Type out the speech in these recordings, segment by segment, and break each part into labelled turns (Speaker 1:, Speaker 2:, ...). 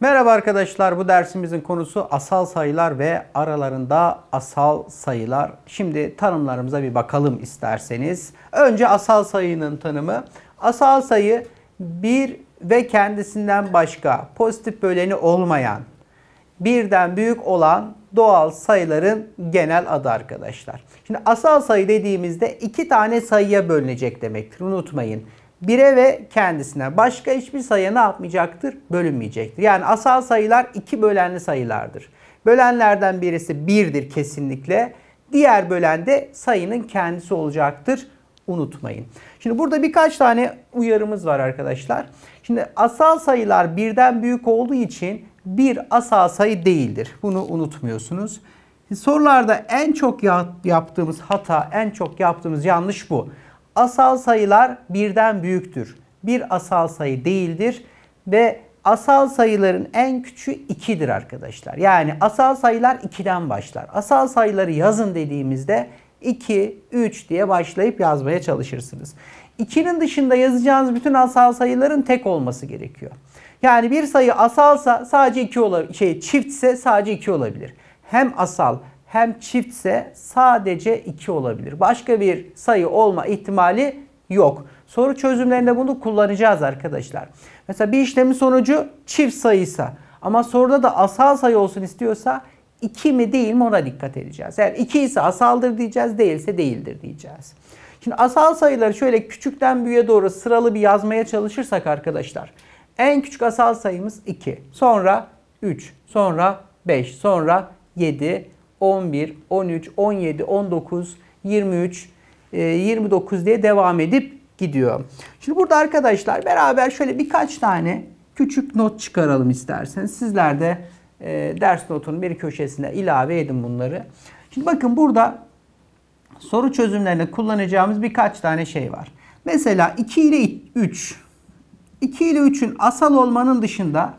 Speaker 1: Merhaba arkadaşlar. Bu dersimizin konusu asal sayılar ve aralarında asal sayılar. Şimdi tanımlarımıza bir bakalım isterseniz. Önce asal sayının tanımı. Asal sayı bir ve kendisinden başka pozitif böleni olmayan, birden büyük olan doğal sayıların genel adı arkadaşlar. Şimdi asal sayı dediğimizde iki tane sayıya bölünecek demektir. Unutmayın. 1'e ve kendisine. Başka hiçbir sayıya ne yapmayacaktır? Bölünmeyecektir. Yani asal sayılar iki bölenli sayılardır. Bölenlerden birisi 1'dir kesinlikle. Diğer bölen de sayının kendisi olacaktır. Unutmayın. Şimdi burada birkaç tane uyarımız var arkadaşlar. Şimdi asal sayılar birden büyük olduğu için bir asal sayı değildir. Bunu unutmuyorsunuz. Sorularda en çok yaptığımız hata, en çok yaptığımız yanlış bu. Asal sayılar birden büyüktür. Bir asal sayı değildir ve asal sayıların en küçüğü 2'dir arkadaşlar. Yani asal sayılar 2'den başlar. Asal sayıları yazın dediğimizde 2, 3 diye başlayıp yazmaya çalışırsınız. 2'nin dışında yazacağınız bütün asal sayıların tek olması gerekiyor. Yani bir sayı asalsa sadece 2 olabilir. Şey çiftse sadece 2 olabilir. Hem asal hem çiftse sadece 2 olabilir. Başka bir sayı olma ihtimali yok. Soru çözümlerinde bunu kullanacağız arkadaşlar. Mesela bir işlemin sonucu çift sayıysa ama soruda da asal sayı olsun istiyorsa 2 mi değil mi ona dikkat edeceğiz. Eğer 2 ise asaldır diyeceğiz, değilse değildir diyeceğiz. Şimdi asal sayıları şöyle küçükten büyüğe doğru sıralı bir yazmaya çalışırsak arkadaşlar. En küçük asal sayımız 2. Sonra 3, sonra 5, sonra 7, 11, 13, 17, 19, 23, 29 diye devam edip gidiyor. Şimdi burada arkadaşlar beraber şöyle birkaç tane küçük not çıkaralım isterseniz. Sizler de e, ders notunun bir köşesine ilave edin bunları. Şimdi bakın burada soru çözümlerinde kullanacağımız birkaç tane şey var. Mesela 2 ile 3. 2 ile 3'ün asal olmanın dışında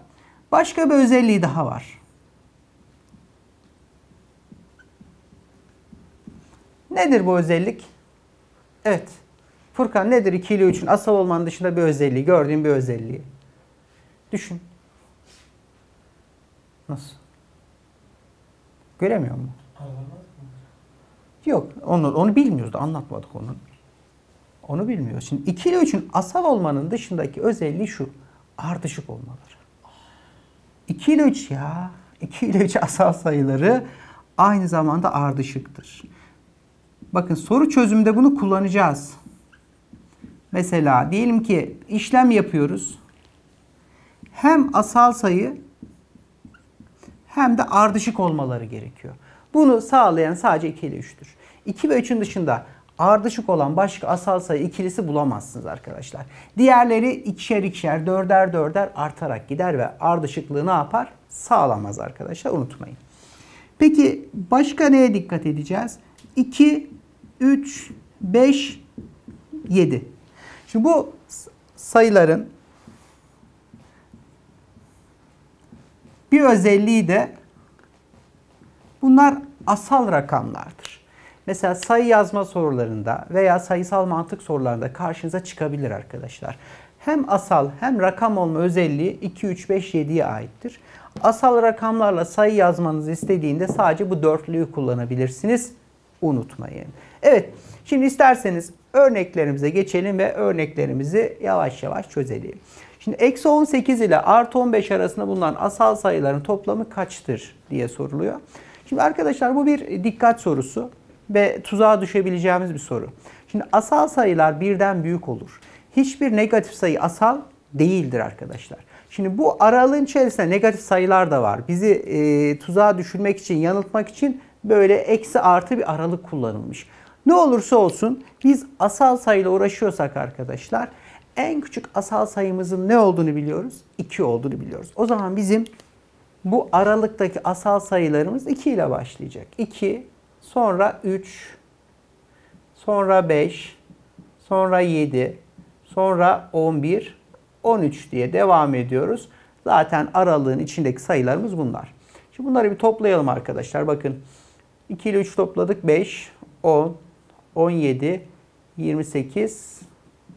Speaker 1: başka bir özelliği daha var. Nedir bu özellik? Evet. Furkan nedir 2 ile 3'ün asal olmanın dışında bir özelliği, gördüğün bir özelliği? Düşün. Nasıl? Göremiyor mu? Yok. Onu, onu bilmiyoruz da anlatmadık onu. Onu bilmiyoruz. Şimdi 2 ile 3'ün asal olmanın dışındaki özelliği şu. Ardışık olmaları. 2 ile 3 ya. 2 ile 3 asal sayıları aynı zamanda ardışıktır. Bakın soru çözümde bunu kullanacağız. Mesela diyelim ki işlem yapıyoruz. Hem asal sayı hem de ardışık olmaları gerekiyor. Bunu sağlayan sadece 2 ile 3'tür. 2 ve 3'ün dışında ardışık olan başka asal sayı ikilisi bulamazsınız arkadaşlar. Diğerleri ikişer ikişer, dörder dörder artarak gider ve ardışıklığı ne yapar? Sağlamaz arkadaşlar unutmayın. Peki başka neye dikkat edeceğiz? 2 3, 5, 7. Şimdi bu sayıların bir özelliği de bunlar asal rakamlardır. Mesela sayı yazma sorularında veya sayısal mantık sorularında karşınıza çıkabilir arkadaşlar. Hem asal hem rakam olma özelliği 2, 3, 5, 7'ye aittir. Asal rakamlarla sayı yazmanızı istediğinde sadece bu dörtlüyü kullanabilirsiniz. Unutmayın. Evet şimdi isterseniz örneklerimize geçelim ve örneklerimizi yavaş yavaş çözelim. Şimdi eksi 18 ile artı 15 arasında bulunan asal sayıların toplamı kaçtır diye soruluyor. Şimdi arkadaşlar bu bir dikkat sorusu ve tuzağa düşebileceğimiz bir soru. Şimdi asal sayılar birden büyük olur. Hiçbir negatif sayı asal değildir arkadaşlar. Şimdi bu aralığın içerisinde negatif sayılar da var. Bizi e, tuzağa düşürmek için, yanıltmak için böyle eksi artı bir aralık kullanılmış. Ne olursa olsun biz asal sayıyla uğraşıyorsak arkadaşlar en küçük asal sayımızın ne olduğunu biliyoruz? 2 olduğunu biliyoruz. O zaman bizim bu aralıktaki asal sayılarımız 2 ile başlayacak. 2, sonra 3, sonra 5, sonra 7, sonra 11, 13 diye devam ediyoruz. Zaten aralığın içindeki sayılarımız bunlar. Şimdi bunları bir toplayalım arkadaşlar. Bakın 2 ile 3 topladık 5, 10, 17, 28,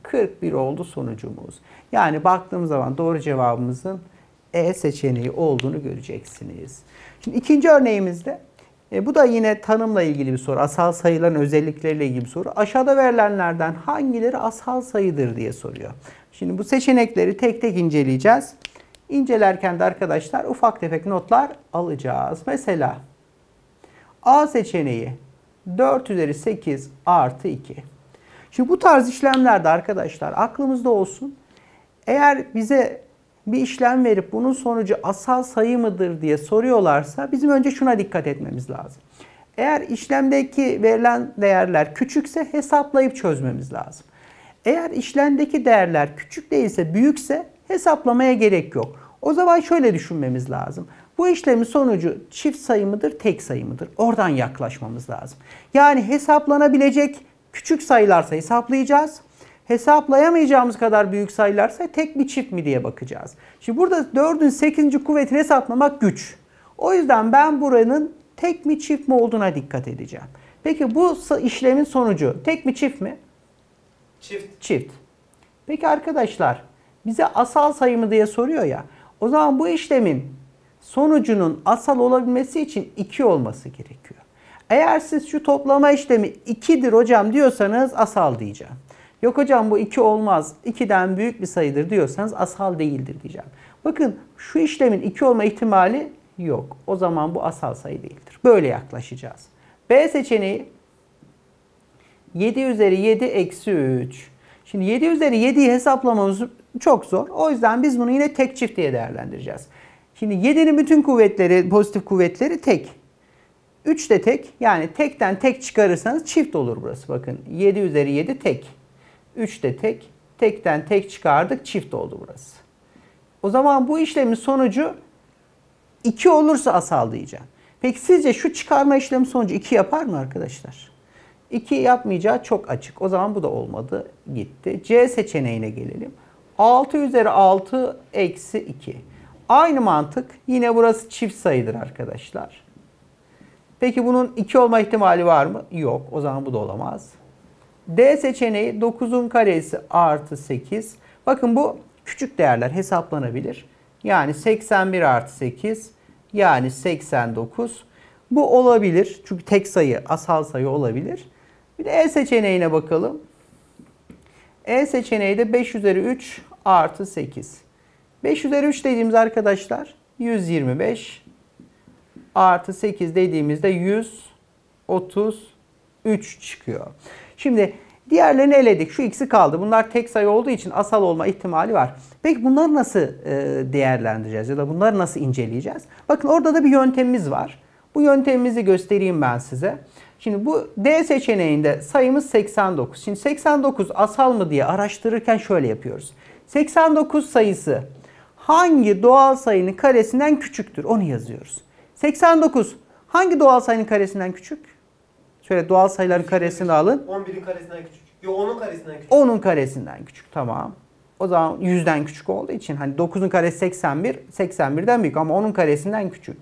Speaker 1: 41 oldu sonucumuz. Yani baktığımız zaman doğru cevabımızın E seçeneği olduğunu göreceksiniz. Şimdi ikinci örneğimizde e, bu da yine tanımla ilgili bir soru. Asal sayıların özellikleriyle ilgili bir soru. Aşağıda verilenlerden hangileri asal sayıdır diye soruyor. Şimdi bu seçenekleri tek tek inceleyeceğiz. İncelerken de arkadaşlar ufak tefek notlar alacağız. Mesela A seçeneği 4 üzeri 8 artı 2. Şimdi bu tarz işlemlerde arkadaşlar aklımızda olsun. Eğer bize bir işlem verip bunun sonucu asal sayı mıdır diye soruyorlarsa bizim önce şuna dikkat etmemiz lazım. Eğer işlemdeki verilen değerler küçükse hesaplayıp çözmemiz lazım. Eğer işlemdeki değerler küçük değilse büyükse hesaplamaya gerek yok. O zaman şöyle düşünmemiz lazım. Bu işlemin sonucu çift sayımıdır, tek sayımıdır. Oradan yaklaşmamız lazım. Yani hesaplanabilecek küçük sayılarsa hesaplayacağız. Hesaplayamayacağımız kadar büyük sayılarsa tek mi çift mi diye bakacağız. Şimdi burada 4'ün 8. kuvvetini hesaplamak güç. O yüzden ben buranın tek mi çift mi olduğuna dikkat edeceğim. Peki bu işlemin sonucu tek mi çift mi? Çift. Çift. Peki arkadaşlar bize asal sayımı diye soruyor ya. O zaman bu işlemin sonucunun asal olabilmesi için 2 olması gerekiyor. Eğer siz şu toplama işlemi 2'dir hocam diyorsanız asal diyeceğim. Yok hocam bu 2 olmaz. 2'den büyük bir sayıdır diyorsanız asal değildir diyeceğim. Bakın şu işlemin 2 olma ihtimali yok. O zaman bu asal sayı değildir. Böyle yaklaşacağız. B seçeneği 7 üzeri 7 eksi 3. Şimdi 7 üzeri 7'yi hesaplamamız çok zor. O yüzden biz bunu yine tek çift diye değerlendireceğiz. Şimdi 7'nin bütün kuvvetleri, pozitif kuvvetleri tek. 3 de tek. Yani tekten tek çıkarırsanız çift olur burası. Bakın 7 üzeri 7 tek. 3 de tek. Tekten tek çıkardık çift oldu burası. O zaman bu işlemin sonucu 2 olursa asal diyeceğim. Peki sizce şu çıkarma işlemi sonucu 2 yapar mı arkadaşlar? 2 yapmayacağı çok açık. O zaman bu da olmadı. Gitti. C seçeneğine gelelim. 6 üzeri 6 eksi 2. Aynı mantık yine burası çift sayıdır arkadaşlar. Peki bunun 2 olma ihtimali var mı? Yok. O zaman bu da olamaz. D seçeneği 9'un karesi artı 8. Bakın bu küçük değerler hesaplanabilir. Yani 81 artı 8 yani 89. Bu olabilir. Çünkü tek sayı asal sayı olabilir. Bir de E seçeneğine bakalım. E seçeneği de 5 üzeri 3 artı 8. 5 üzeri 3 dediğimiz arkadaşlar 125 artı 8 dediğimizde 133 çıkıyor. Şimdi diğerlerini eledik. Şu x'i kaldı. Bunlar tek sayı olduğu için asal olma ihtimali var. Peki bunları nasıl e, değerlendireceğiz ya da bunları nasıl inceleyeceğiz? Bakın orada da bir yöntemimiz var. Bu yöntemimizi göstereyim ben size. Şimdi bu D seçeneğinde sayımız 89. Şimdi 89 asal mı diye araştırırken şöyle yapıyoruz. 89 sayısı hangi doğal sayının karesinden küçüktür? Onu yazıyoruz. 89 hangi doğal sayının karesinden küçük? Şöyle doğal sayıların karesini alın. 11'in karesinden küçük. Yo onun karesinden küçük. Onun karesinden küçük tamam. O zaman 100'den küçük olduğu için hani 9'un karesi 81, 81'den büyük ama onun karesinden küçük.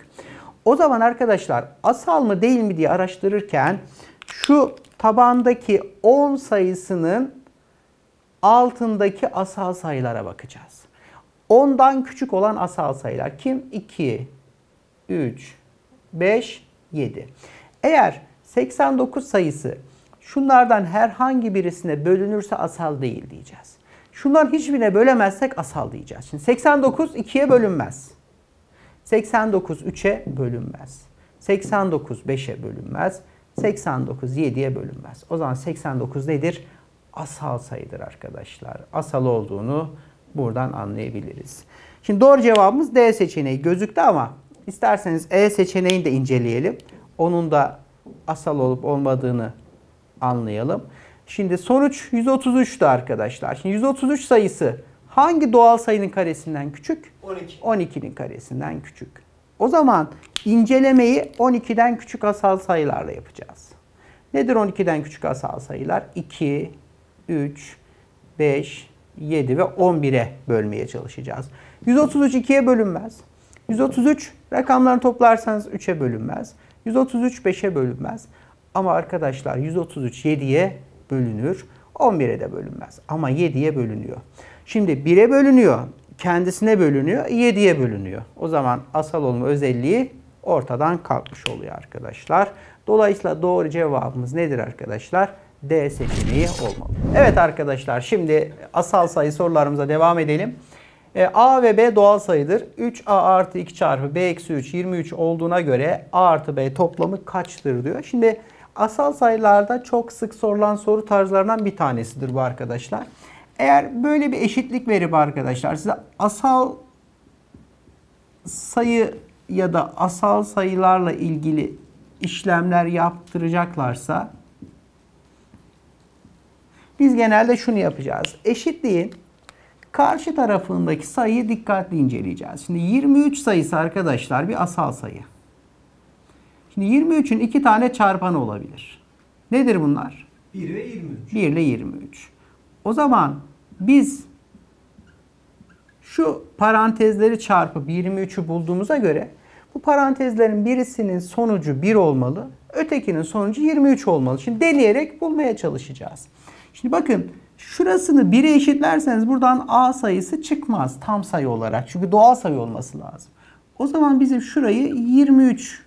Speaker 1: O zaman arkadaşlar asal mı değil mi diye araştırırken şu tabandaki 10 sayısının altındaki asal sayılara bakacağız. 10'dan küçük olan asal sayılar. Kim? 2, 3, 5, 7. Eğer 89 sayısı şunlardan herhangi birisine bölünürse asal değil diyeceğiz. Şunların hiçbirine bölemezsek asal diyeceğiz. Şimdi 89 2'ye bölünmez. 89 3'e bölünmez. 89 5'e bölünmez. 89 7'ye bölünmez. O zaman 89 nedir? Asal sayıdır arkadaşlar. Asal olduğunu buradan anlayabiliriz. Şimdi doğru cevabımız D seçeneği gözüktü ama isterseniz E seçeneğini de inceleyelim. Onun da asal olup olmadığını anlayalım. Şimdi sonuç 133'tü arkadaşlar. Şimdi 133 sayısı hangi doğal sayının karesinden küçük? 12. 12'nin karesinden küçük. O zaman incelemeyi 12'den küçük asal sayılarla yapacağız. Nedir 12'den küçük asal sayılar? 2, 3, 5, 7 ve 11'e bölmeye çalışacağız. 133 2'ye bölünmez. 133 rakamları toplarsanız 3'e bölünmez. 133 5'e bölünmez. Ama arkadaşlar 133 7'ye bölünür. 11'e de bölünmez. Ama 7'ye bölünüyor. Şimdi 1'e bölünüyor. Kendisine bölünüyor. 7'ye bölünüyor. O zaman asal olma özelliği ortadan kalkmış oluyor arkadaşlar. Dolayısıyla doğru cevabımız nedir arkadaşlar? D seçeneği olmalı. Evet arkadaşlar şimdi asal sayı sorularımıza devam edelim. E, a ve b doğal sayıdır. 3a artı 2 çarpı b eksi 3 23 olduğuna göre a artı b toplamı kaçtır diyor. Şimdi asal sayılarda çok sık sorulan soru tarzlarından bir tanesidir bu arkadaşlar. Eğer böyle bir eşitlik verip arkadaşlar size asal sayı ya da asal sayılarla ilgili işlemler yaptıracaklarsa biz genelde şunu yapacağız. Eşitliğin karşı tarafındaki sayıyı dikkatli inceleyeceğiz. Şimdi 23 sayısı arkadaşlar bir asal sayı. Şimdi 23'ün iki tane çarpanı olabilir. Nedir bunlar? 1 ve 23. 1 ile 23. O zaman biz şu parantezleri çarpıp 23'ü bulduğumuza göre bu parantezlerin birisinin sonucu 1 olmalı, ötekinin sonucu 23 olmalı. Şimdi deneyerek bulmaya çalışacağız. Şimdi bakın şurasını 1'e eşitlerseniz buradan a sayısı çıkmaz tam sayı olarak. Çünkü doğal sayı olması lazım. O zaman bizim şurayı 23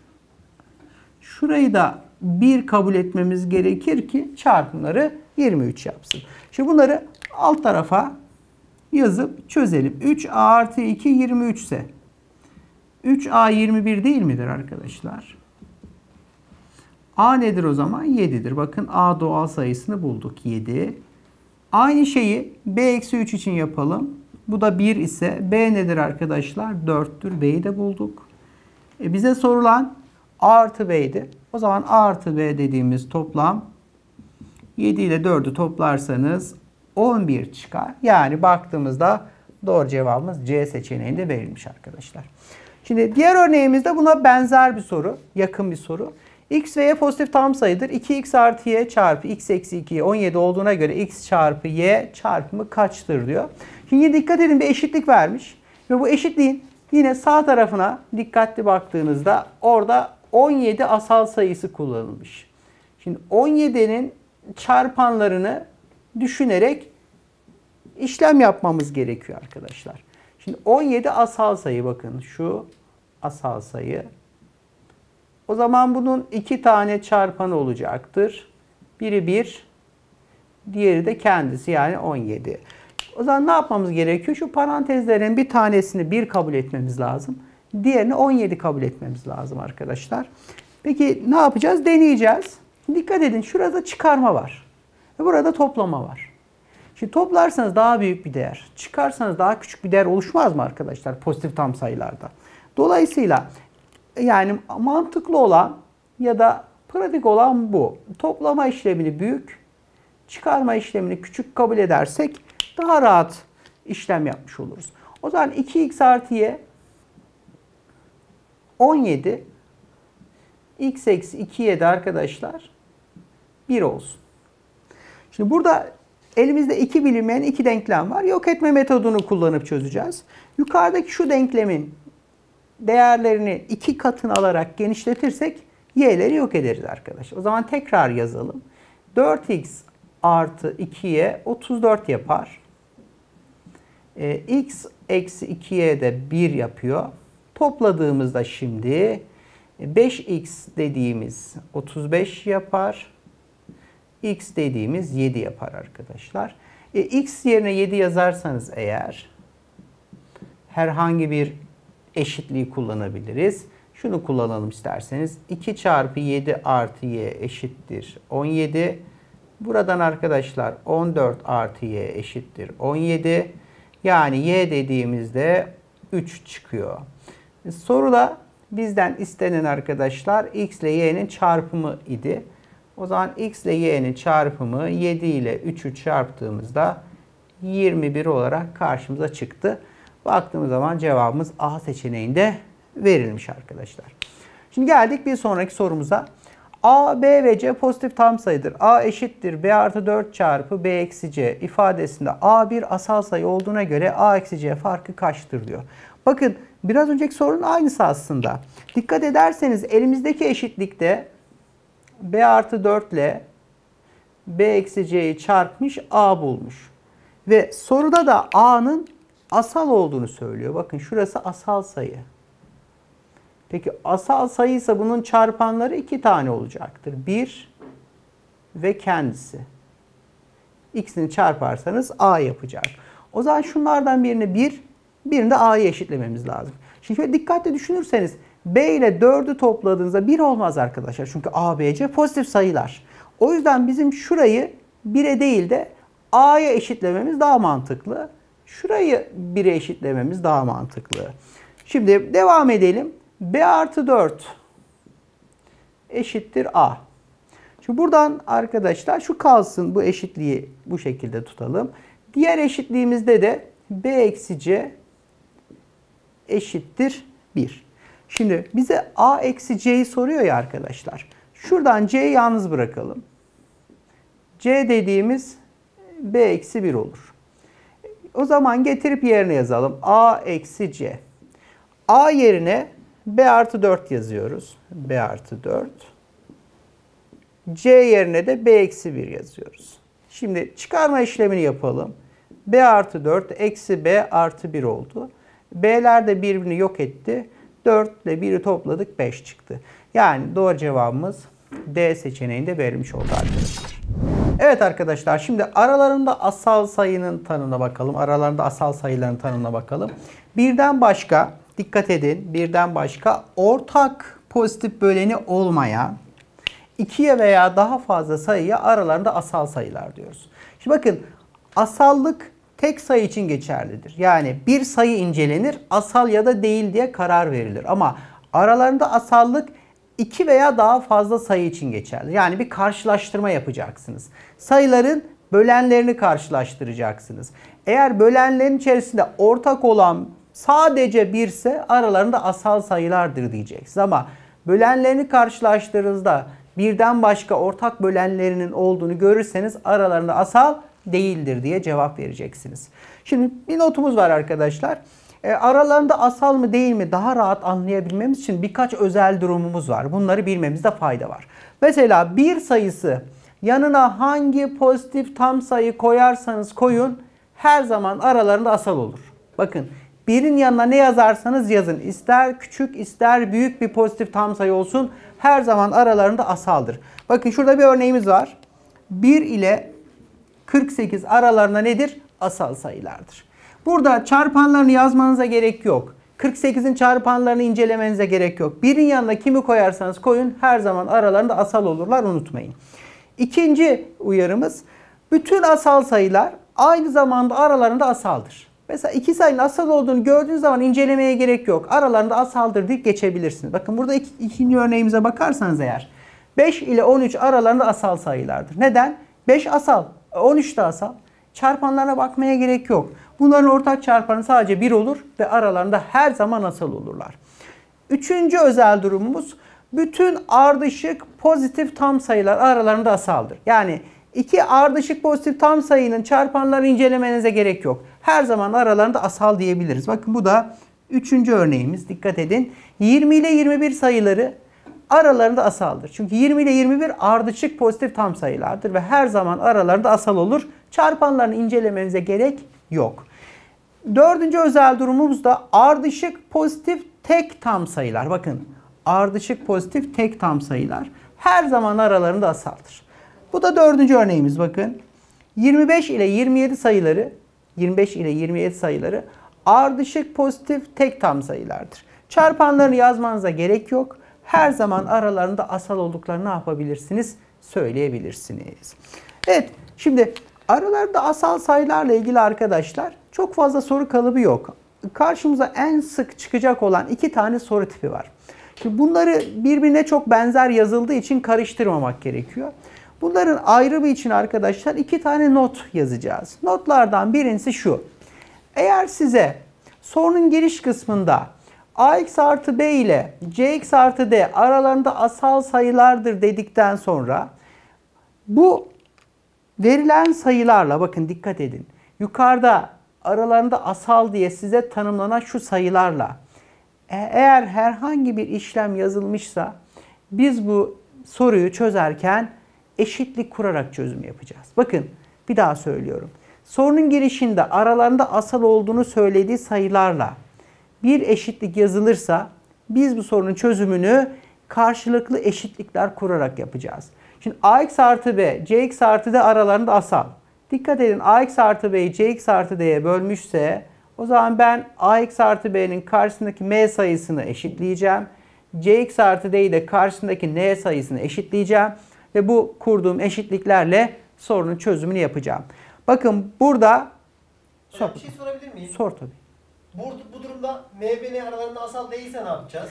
Speaker 1: şurayı da 1 kabul etmemiz gerekir ki çarpımları 23 yapsın. Şimdi bunları alt tarafa yazıp çözelim. 3a artı 2 23 ise 3a 21 değil midir arkadaşlar? A nedir o zaman? 7'dir. Bakın A doğal sayısını bulduk. 7. Aynı şeyi B-3 için yapalım. Bu da 1 ise B nedir arkadaşlar? 4'tür. B'yi de bulduk. E bize sorulan A artı B'ydi. O zaman A artı B dediğimiz toplam 7 ile 4'ü toplarsanız 11 çıkar. Yani baktığımızda doğru cevabımız C seçeneğinde verilmiş arkadaşlar. Şimdi diğer örneğimizde buna benzer bir soru, yakın bir soru. X ve Y pozitif tam sayıdır. 2X artı Y çarpı X eksi 2 17 olduğuna göre X çarpı Y çarpımı kaçtır diyor. Şimdi dikkat edin bir eşitlik vermiş. Ve bu eşitliğin yine sağ tarafına dikkatli baktığınızda orada 17 asal sayısı kullanılmış. Şimdi 17'nin çarpanlarını düşünerek işlem yapmamız gerekiyor arkadaşlar. Şimdi 17 asal sayı bakın şu asal sayı o zaman bunun iki tane çarpanı olacaktır. Biri 1, diğeri de kendisi yani 17. O zaman ne yapmamız gerekiyor? Şu parantezlerin bir tanesini 1 kabul etmemiz lazım. Diğerini 17 kabul etmemiz lazım arkadaşlar. Peki ne yapacağız? Deneyeceğiz. Dikkat edin şurada çıkarma var. Ve burada toplama var. Şimdi toplarsanız daha büyük bir değer, çıkarsanız daha küçük bir değer oluşmaz mı arkadaşlar pozitif tam sayılarda? Dolayısıyla yani mantıklı olan ya da pratik olan bu. Toplama işlemini büyük, çıkarma işlemini küçük kabul edersek daha rahat işlem yapmış oluruz. O zaman 2x artı y 17 x eksi 2y de arkadaşlar 1 olsun. Şimdi burada elimizde iki bilinmeyen iki denklem var. Yok etme metodunu kullanıp çözeceğiz. Yukarıdaki şu denklemin değerlerini iki katını alarak genişletirsek y'leri yok ederiz arkadaş. O zaman tekrar yazalım. 4x artı 2y 34 yapar. E, x eksi 2y de 1 yapıyor. Topladığımızda şimdi 5x dediğimiz 35 yapar. x dediğimiz 7 yapar arkadaşlar. E, x yerine 7 yazarsanız eğer herhangi bir eşitliği kullanabiliriz. Şunu kullanalım isterseniz. 2 çarpı 7 artı y eşittir 17. Buradan arkadaşlar 14 artı y eşittir 17. Yani y dediğimizde 3 çıkıyor. Soruda bizden istenen arkadaşlar x ile y'nin çarpımı idi. O zaman x ile y'nin çarpımı 7 ile 3'ü çarptığımızda 21 olarak karşımıza çıktı. Baktığımız zaman cevabımız A seçeneğinde verilmiş arkadaşlar. Şimdi geldik bir sonraki sorumuza. A, B ve C pozitif tam sayıdır. A eşittir B artı 4 çarpı B eksi C ifadesinde A bir asal sayı olduğuna göre A eksi C farkı kaçtır diyor. Bakın biraz önceki sorunun aynısı aslında. Dikkat ederseniz elimizdeki eşitlikte B artı 4 ile B eksi C'yi çarpmış A bulmuş. Ve soruda da A'nın asal olduğunu söylüyor. Bakın şurası asal sayı. Peki asal sayıysa bunun çarpanları iki tane olacaktır. Bir ve kendisi. İkisini çarparsanız A yapacak. O zaman şunlardan birini 1, bir, birini de A'yı eşitlememiz lazım. Şimdi şöyle dikkatli düşünürseniz B ile 4'ü topladığınızda 1 olmaz arkadaşlar. Çünkü A, B, C pozitif sayılar. O yüzden bizim şurayı 1'e değil de A'ya eşitlememiz daha mantıklı. Şurayı 1'e eşitlememiz daha mantıklı. Şimdi devam edelim. B artı 4 eşittir A. Şimdi buradan arkadaşlar şu kalsın bu eşitliği bu şekilde tutalım. Diğer eşitliğimizde de B eksi C eşittir 1. Şimdi bize A eksi C'yi soruyor ya arkadaşlar. Şuradan C'yi yalnız bırakalım. C dediğimiz B eksi 1 olur. O zaman getirip yerine yazalım. A eksi C. A yerine B artı 4 yazıyoruz. B artı 4. C yerine de B eksi 1 yazıyoruz. Şimdi çıkarma işlemini yapalım. B artı 4 eksi B artı 1 oldu. B'ler de birbirini yok etti. 4 ile 1'i topladık 5 çıktı. Yani doğru cevabımız D seçeneğinde verilmiş oldu arkadaşlar. Evet arkadaşlar şimdi aralarında asal sayının tanımına bakalım. Aralarında asal sayıların tanımına bakalım. Birden başka dikkat edin birden başka ortak pozitif böleni olmayan ikiye veya daha fazla sayıya aralarında asal sayılar diyoruz. Şimdi bakın asallık tek sayı için geçerlidir. Yani bir sayı incelenir asal ya da değil diye karar verilir. Ama aralarında asallık 2 veya daha fazla sayı için geçerli. Yani bir karşılaştırma yapacaksınız. Sayıların bölenlerini karşılaştıracaksınız. Eğer bölenlerin içerisinde ortak olan sadece birse aralarında asal sayılardır diyeceksiniz. Ama bölenlerini karşılaştırdığınızda birden başka ortak bölenlerinin olduğunu görürseniz aralarında asal değildir diye cevap vereceksiniz. Şimdi bir notumuz var arkadaşlar. E, aralarında asal mı değil mi daha rahat anlayabilmemiz için birkaç özel durumumuz var. Bunları bilmemizde fayda var. Mesela bir sayısı yanına hangi pozitif tam sayı koyarsanız koyun her zaman aralarında asal olur. Bakın birin yanına ne yazarsanız yazın. ister küçük ister büyük bir pozitif tam sayı olsun her zaman aralarında asaldır. Bakın şurada bir örneğimiz var. 1 ile 48 aralarında nedir? Asal sayılardır. Burada çarpanlarını yazmanıza gerek yok. 48'in çarpanlarını incelemenize gerek yok. Birin yanına kimi koyarsanız koyun her zaman aralarında asal olurlar unutmayın. İkinci uyarımız bütün asal sayılar aynı zamanda aralarında asaldır. Mesela iki sayının asal olduğunu gördüğünüz zaman incelemeye gerek yok. Aralarında asaldır deyip geçebilirsiniz. Bakın burada iki, ikinci örneğimize bakarsanız eğer 5 ile 13 aralarında asal sayılardır. Neden? 5 asal, 13 de asal. Çarpanlara bakmaya gerek yok. Bunların ortak çarpanı sadece 1 olur ve aralarında her zaman asal olurlar. Üçüncü özel durumumuz bütün ardışık pozitif tam sayılar aralarında asaldır. Yani iki ardışık pozitif tam sayının çarpanları incelemenize gerek yok. Her zaman aralarında asal diyebiliriz. Bakın bu da üçüncü örneğimiz. Dikkat edin. 20 ile 21 sayıları aralarında asaldır. Çünkü 20 ile 21 ardışık pozitif tam sayılardır ve her zaman aralarında asal olur. Çarpanlarını incelemenize gerek yok. Dördüncü özel durumumuz da ardışık pozitif tek tam sayılar. Bakın ardışık pozitif tek tam sayılar her zaman aralarında asaldır. Bu da dördüncü örneğimiz bakın. 25 ile 27 sayıları 25 ile 27 sayıları ardışık pozitif tek tam sayılardır. Çarpanlarını yazmanıza gerek yok. Her zaman aralarında asal olduklarını ne yapabilirsiniz? Söyleyebilirsiniz. Evet şimdi Aralarda asal sayılarla ilgili arkadaşlar çok fazla soru kalıbı yok. Karşımıza en sık çıkacak olan iki tane soru tipi var. Şimdi bunları birbirine çok benzer yazıldığı için karıştırmamak gerekiyor. Bunların ayrımı için arkadaşlar iki tane not yazacağız. Notlardan birincisi şu. Eğer size sorunun giriş kısmında ax artı b ile cx artı d aralarında asal sayılardır dedikten sonra bu Verilen sayılarla bakın dikkat edin. Yukarıda aralarında asal diye size tanımlanan şu sayılarla e, eğer herhangi bir işlem yazılmışsa biz bu soruyu çözerken eşitlik kurarak çözüm yapacağız. Bakın bir daha söylüyorum. Sorunun girişinde aralarında asal olduğunu söylediği sayılarla bir eşitlik yazılırsa biz bu sorunun çözümünü karşılıklı eşitlikler kurarak yapacağız. Şimdi ax artı b, cx artı d aralarında asal. Dikkat edin ax artı b'yi cx artı d'ye bölmüşse o zaman ben ax artı b'nin karşısındaki m sayısını eşitleyeceğim. cx artı d'yi de karşısındaki n sayısını eşitleyeceğim. Ve bu kurduğum eşitliklerle sorunun çözümünü yapacağım. Bakın burada... Hocam bir şey sorabilir miyim? Sor tabii. Bu, bu durumda m ve n aralarında asal değilse ne yapacağız?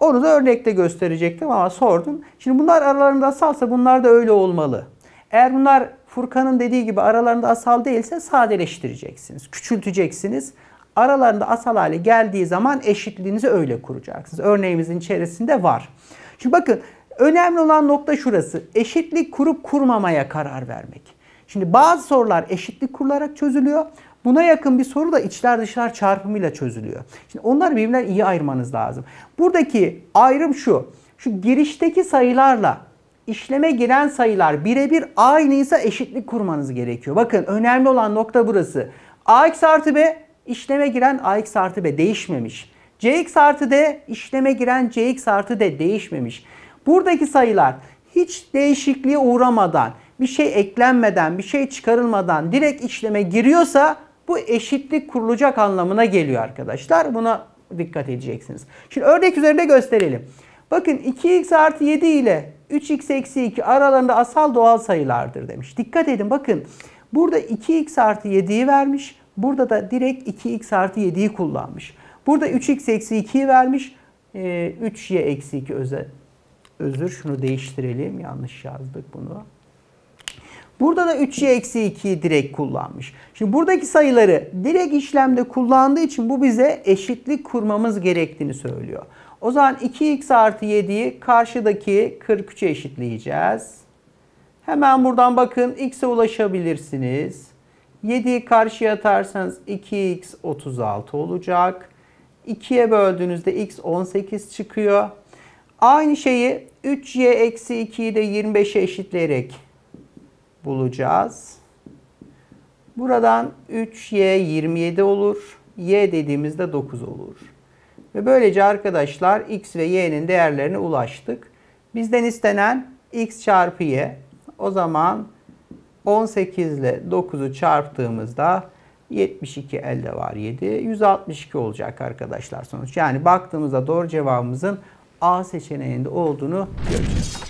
Speaker 1: Onu da örnekte gösterecektim ama sordun. Şimdi bunlar aralarında asalsa bunlar da öyle olmalı. Eğer bunlar Furkan'ın dediği gibi aralarında asal değilse sadeleştireceksiniz, küçülteceksiniz. Aralarında asal hale geldiği zaman eşitliğinizi öyle kuracaksınız. Örneğimizin içerisinde var. Şimdi bakın önemli olan nokta şurası. Eşitlik kurup kurmamaya karar vermek. Şimdi bazı sorular eşitlik kurularak çözülüyor. Buna yakın bir soru da içler dışlar çarpımıyla çözülüyor. Şimdi onları birbirinden iyi ayırmanız lazım. Buradaki ayrım şu. Şu girişteki sayılarla işleme giren sayılar birebir aynıysa eşitlik kurmanız gerekiyor. Bakın önemli olan nokta burası. AX artı B işleme giren AX artı B değişmemiş. CX artı D işleme giren CX artı D değişmemiş. Buradaki sayılar hiç değişikliğe uğramadan, bir şey eklenmeden, bir şey çıkarılmadan direkt işleme giriyorsa bu eşitlik kurulacak anlamına geliyor arkadaşlar. Buna dikkat edeceksiniz. Şimdi örnek üzerinde gösterelim. Bakın 2x artı 7 ile 3x eksi 2 aralarında asal doğal sayılardır demiş. Dikkat edin bakın. Burada 2x artı 7'yi vermiş. Burada da direkt 2x artı 7'yi kullanmış. Burada 3x eksi 2'yi vermiş. Ee, 3y eksi 2 öze. Özür şunu değiştirelim. Yanlış yazdık bunu. Burada da 3y eksi 2'yi direkt kullanmış. Şimdi buradaki sayıları direkt işlemde kullandığı için bu bize eşitlik kurmamız gerektiğini söylüyor. O zaman 2x artı 7'yi karşıdaki 43'e eşitleyeceğiz. Hemen buradan bakın x'e ulaşabilirsiniz. 7'yi karşıya atarsanız 2x 36 olacak. 2'ye böldüğünüzde x 18 çıkıyor. Aynı şeyi 3y eksi 2'yi de 25'e eşitleyerek bulacağız. Buradan 3y 27 olur. y dediğimizde 9 olur. Ve böylece arkadaşlar x ve y'nin değerlerine ulaştık. Bizden istenen x çarpı y. O zaman 18 ile 9'u çarptığımızda 72 elde var 7. 162 olacak arkadaşlar sonuç. Yani baktığımızda doğru cevabımızın A seçeneğinde olduğunu göreceğiz.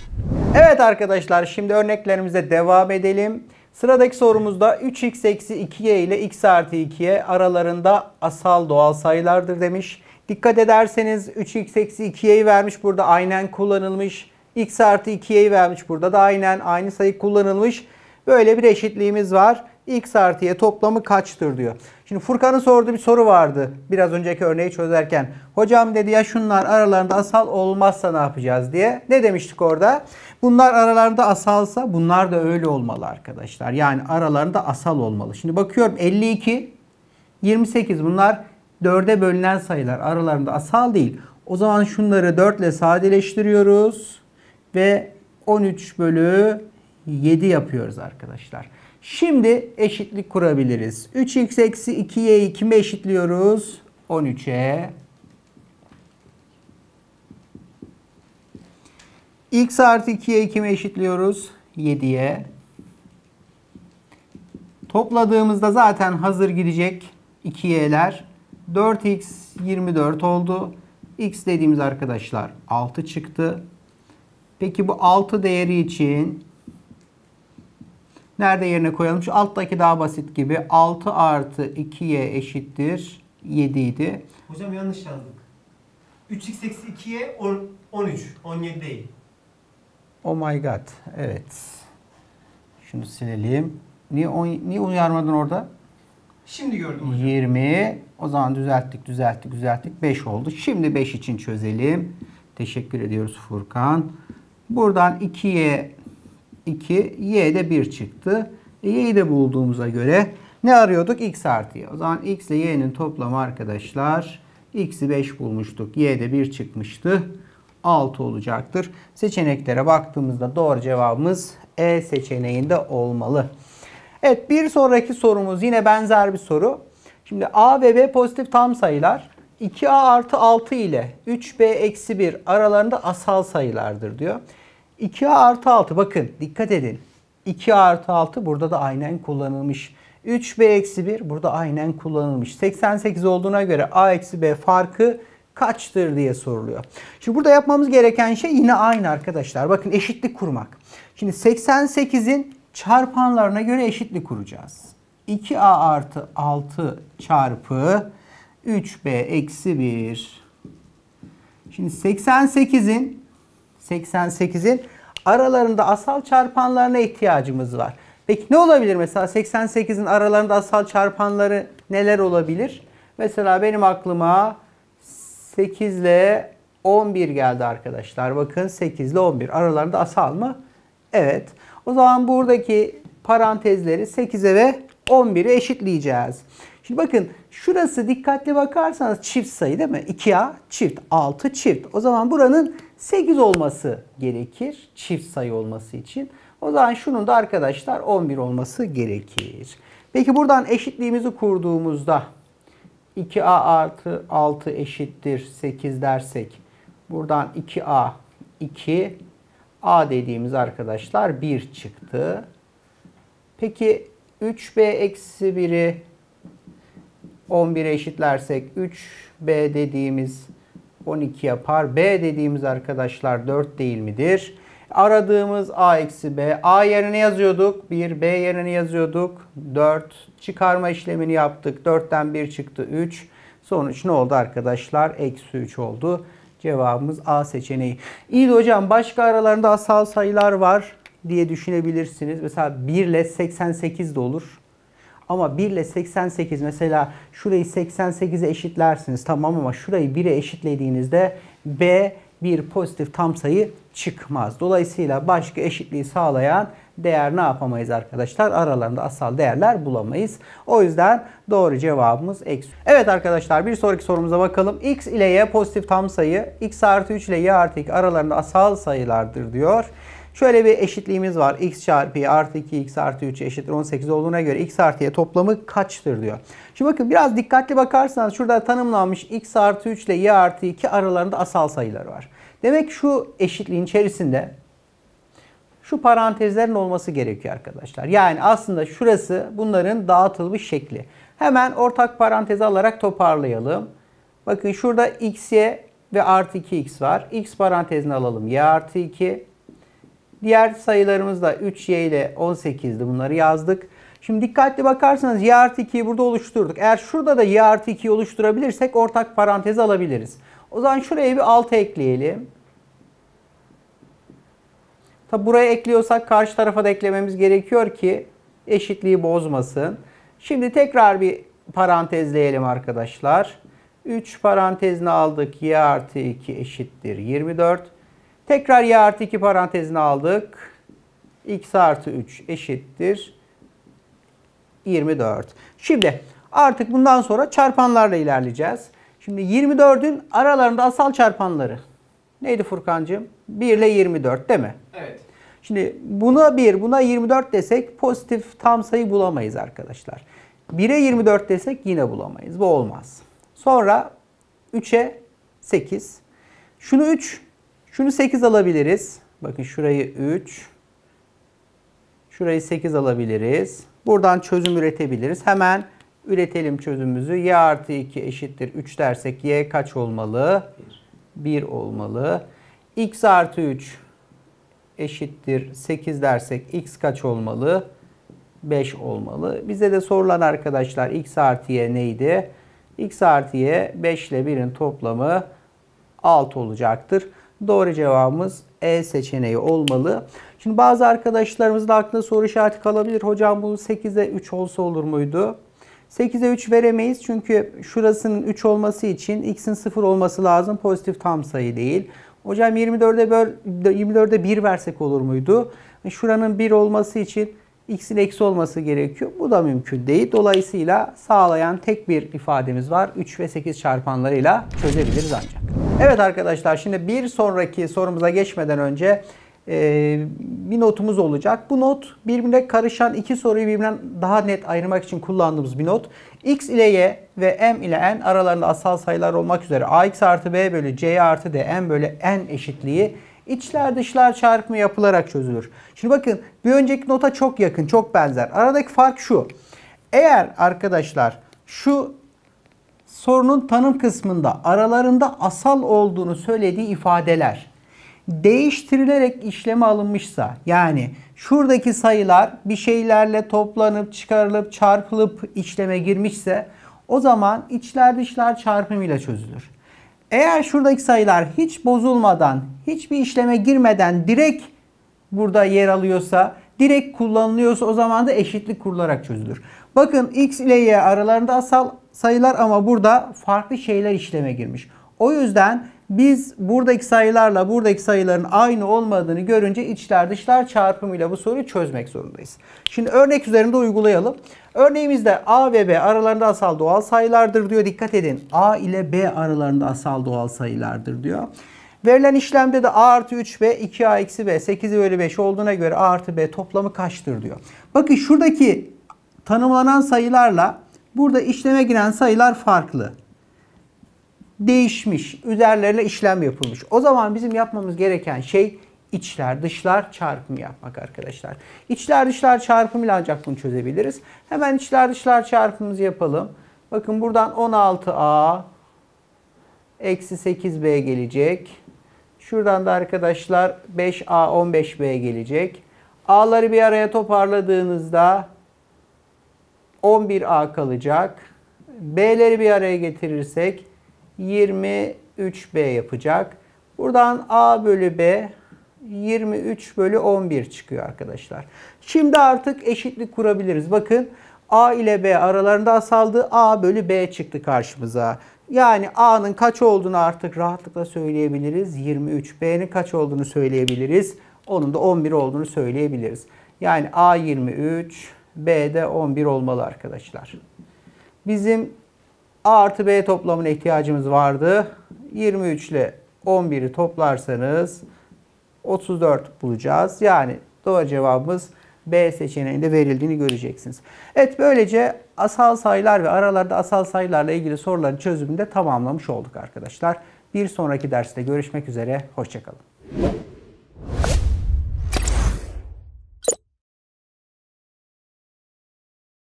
Speaker 1: Evet arkadaşlar şimdi örneklerimize devam edelim. Sıradaki sorumuzda 3x eksi 2y ile x artı 2y aralarında asal doğal sayılardır demiş. Dikkat ederseniz 3x eksi 2y'yi vermiş burada aynen kullanılmış. x artı 2y'yi vermiş burada da aynen aynı sayı kullanılmış. Böyle bir eşitliğimiz var x artı y toplamı kaçtır diyor. Şimdi Furkan'ın sorduğu bir soru vardı biraz önceki örneği çözerken. Hocam dedi ya şunlar aralarında asal olmazsa ne yapacağız diye. Ne demiştik orada? Bunlar aralarında asalsa bunlar da öyle olmalı arkadaşlar. Yani aralarında asal olmalı. Şimdi bakıyorum 52, 28 bunlar 4'e bölünen sayılar. Aralarında asal değil. O zaman şunları 4 ile sadeleştiriyoruz. Ve 13 bölü 7 yapıyoruz arkadaşlar. Şimdi eşitlik kurabiliriz. 3x eksi 2y'yi kime eşitliyoruz? 13'e. x artı 2 2'ye kime eşitliyoruz? 7'ye. Topladığımızda zaten hazır gidecek 2y'ler. 4x 24 oldu. x dediğimiz arkadaşlar 6 çıktı. Peki bu 6 değeri için Nerede yerine koyalım? Şu alttaki daha basit gibi. 6 artı 2y eşittir 7 idi. Hocam yanlış yazdık. 3x eksi 2'ye 13. 17 değil. Oh my god. Evet. Şunu silelim. Niye, on, niye uyarmadın orada? Şimdi gördüm hocam. 20. O zaman düzelttik, düzelttik, düzelttik. 5 oldu. Şimdi 5 için çözelim. Teşekkür ediyoruz Furkan. Buradan 2'ye 2, y de 1 çıktı. E, y'yi de bulduğumuza göre ne arıyorduk? x artı y. O zaman x ile y'nin toplamı arkadaşlar x'i 5 bulmuştuk. Y de 1 çıkmıştı. 6 olacaktır. Seçeneklere baktığımızda doğru cevabımız E seçeneğinde olmalı. Evet bir sonraki sorumuz yine benzer bir soru. Şimdi A ve B pozitif tam sayılar. 2A artı 6 ile 3B eksi 1 aralarında asal sayılardır diyor. 2A artı 6 bakın dikkat edin. 2 artı 6 burada da aynen kullanılmış. 3B eksi 1 burada aynen kullanılmış. 88 olduğuna göre A eksi B farkı kaçtır diye soruluyor. Şimdi burada yapmamız gereken şey yine aynı arkadaşlar. Bakın eşitlik kurmak. Şimdi 88'in çarpanlarına göre eşitlik kuracağız. 2A artı 6 çarpı 3B eksi 1. Şimdi 88'in 88'in aralarında asal çarpanlarına ihtiyacımız var. Peki ne olabilir mesela 88'in aralarında asal çarpanları neler olabilir? Mesela benim aklıma 8 ile 11 geldi arkadaşlar. Bakın 8 ile 11 aralarında asal mı? Evet. O zaman buradaki parantezleri 8'e ve 11'i eşitleyeceğiz. Şimdi bakın şurası dikkatli bakarsanız çift sayı değil mi? 2A çift, 6 çift. O zaman buranın 8 olması gerekir çift sayı olması için. O zaman şunun da arkadaşlar 11 olması gerekir. Peki buradan eşitliğimizi kurduğumuzda 2a artı 6 eşittir 8 dersek buradan 2a 2 a dediğimiz arkadaşlar 1 çıktı. Peki 3b eksi 1'i 11'e eşitlersek 3b dediğimiz 12 yapar. B dediğimiz arkadaşlar 4 değil midir? Aradığımız A eksi B. A yerine yazıyorduk. 1. B yerine yazıyorduk. 4. Çıkarma işlemini yaptık. 4'ten 1 çıktı. 3. Sonuç ne oldu arkadaşlar? Eksi 3 oldu. Cevabımız A seçeneği. İyi de hocam başka aralarında asal sayılar var diye düşünebilirsiniz. Mesela 1 ile 88 de olur. Ama 1 ile 88 mesela şurayı 88'e eşitlersiniz tamam ama şurayı 1'e eşitlediğinizde B bir pozitif tam sayı çıkmaz. Dolayısıyla başka eşitliği sağlayan değer ne yapamayız arkadaşlar? Aralarında asal değerler bulamayız. O yüzden doğru cevabımız eksi. Evet arkadaşlar bir sonraki sorumuza bakalım. X ile y pozitif tam sayı, x artı 3 ile y artı 2 aralarında asal sayılardır diyor. Şöyle bir eşitliğimiz var. x çarpı artı 2 x artı 3 eşittir 18 olduğuna göre x artı y toplamı kaçtır diyor. Şimdi bakın biraz dikkatli bakarsanız şurada tanımlanmış x artı 3 ile y artı 2 aralarında asal sayılar var. Demek şu eşitliğin içerisinde şu parantezlerin olması gerekiyor arkadaşlar. Yani aslında şurası bunların dağıtılmış şekli. Hemen ortak paranteze alarak toparlayalım. Bakın şurada x y ve artı 2x var. x parantezini alalım. y artı 2 Diğer sayılarımız da 3y ile 18'di bunları yazdık. Şimdi dikkatli bakarsanız y artı 2'yi burada oluşturduk. Eğer şurada da y artı 2'yi oluşturabilirsek ortak parantez alabiliriz. O zaman şuraya bir 6 ekleyelim. Tabi buraya ekliyorsak karşı tarafa da eklememiz gerekiyor ki eşitliği bozmasın. Şimdi tekrar bir parantezleyelim arkadaşlar. 3 parantezini aldık. Y artı 2 eşittir 24. Tekrar y artı 2 parantezine aldık. x artı 3 eşittir 24. Şimdi artık bundan sonra çarpanlarla ilerleyeceğiz. Şimdi 24'ün aralarında asal çarpanları neydi Furkancığım? 1 ile 24 değil mi? Evet. Şimdi buna 1, buna 24 desek pozitif tam sayı bulamayız arkadaşlar. 1'e 24 desek yine bulamayız. Bu olmaz. Sonra 3'e 8. Şunu 3 şunu 8 alabiliriz. Bakın şurayı 3. Şurayı 8 alabiliriz. Buradan çözüm üretebiliriz. Hemen üretelim çözümümüzü. Y artı 2 eşittir 3 dersek Y kaç olmalı? 1 olmalı. X artı 3 eşittir 8 dersek X kaç olmalı? 5 olmalı. Bize de sorulan arkadaşlar X artı Y neydi? X artı Y 5 ile 1'in toplamı 6 olacaktır. Doğru cevabımız E seçeneği olmalı. Şimdi bazı arkadaşlarımızın aklında soru işareti kalabilir. Hocam bu 8'e 3 olsa olur muydu? 8'e 3 veremeyiz çünkü şurasının 3 olması için x'in 0 olması lazım. Pozitif tam sayı değil. Hocam 24'e böl 24'e 1 versek olur muydu? E, şuranın 1 olması için x'in eksi olması gerekiyor. Bu da mümkün değil. Dolayısıyla sağlayan tek bir ifademiz var. 3 ve 8 çarpanlarıyla çözebiliriz ancak. Evet arkadaşlar şimdi bir sonraki sorumuza geçmeden önce e, bir notumuz olacak. Bu not birbirine karışan iki soruyu birbirinden daha net ayırmak için kullandığımız bir not. X ile Y ve M ile N aralarında asal sayılar olmak üzere AX artı B bölü C artı D M bölü N eşitliği içler dışlar çarpımı yapılarak çözülür. Şimdi bakın bir önceki nota çok yakın, çok benzer. Aradaki fark şu. Eğer arkadaşlar şu sorunun tanım kısmında aralarında asal olduğunu söylediği ifadeler değiştirilerek işleme alınmışsa yani şuradaki sayılar bir şeylerle toplanıp çıkarılıp çarpılıp işleme girmişse o zaman içler dışlar çarpımıyla çözülür. Eğer şuradaki sayılar hiç bozulmadan, hiçbir işleme girmeden direkt burada yer alıyorsa direkt kullanılıyorsa o zaman da eşitlik kurularak çözülür. Bakın x ile y aralarında asal sayılar ama burada farklı şeyler işleme girmiş. O yüzden biz buradaki sayılarla buradaki sayıların aynı olmadığını görünce içler dışlar çarpımıyla bu soruyu çözmek zorundayız. Şimdi örnek üzerinde uygulayalım. Örneğimizde a ve b aralarında asal doğal sayılardır diyor. Dikkat edin a ile b aralarında asal doğal sayılardır diyor. Verilen işlemde de A artı 3 ve 2A eksi B 8 bölü 5 olduğuna göre A artı B toplamı kaçtır diyor. Bakın şuradaki tanımlanan sayılarla burada işleme giren sayılar farklı. Değişmiş. üzerlerle işlem yapılmış. O zaman bizim yapmamız gereken şey içler dışlar çarpımı yapmak arkadaşlar. İçler dışlar çarpımıyla ancak bunu çözebiliriz. Hemen içler dışlar çarpımımızı yapalım. Bakın buradan 16A eksi 8B gelecek. Şuradan da arkadaşlar 5A 15B gelecek. A'ları bir araya toparladığınızda 11A kalacak. B'leri bir araya getirirsek 23B yapacak. Buradan A bölü B 23 bölü 11 çıkıyor arkadaşlar. Şimdi artık eşitlik kurabiliriz. Bakın A ile B aralarında asaldı. A bölü B çıktı karşımıza. Yani A'nın kaç olduğunu artık rahatlıkla söyleyebiliriz. 23. B'nin kaç olduğunu söyleyebiliriz. Onun da 11 olduğunu söyleyebiliriz. Yani A 23, B de 11 olmalı arkadaşlar. Bizim A artı B toplamına ihtiyacımız vardı. 23 ile 11'i toplarsanız 34 bulacağız. Yani doğru cevabımız B seçeneğinde verildiğini göreceksiniz. Evet böylece asal sayılar ve aralarda asal sayılarla ilgili soruların çözümünü de tamamlamış olduk arkadaşlar. Bir sonraki derste görüşmek üzere. Hoşçakalın.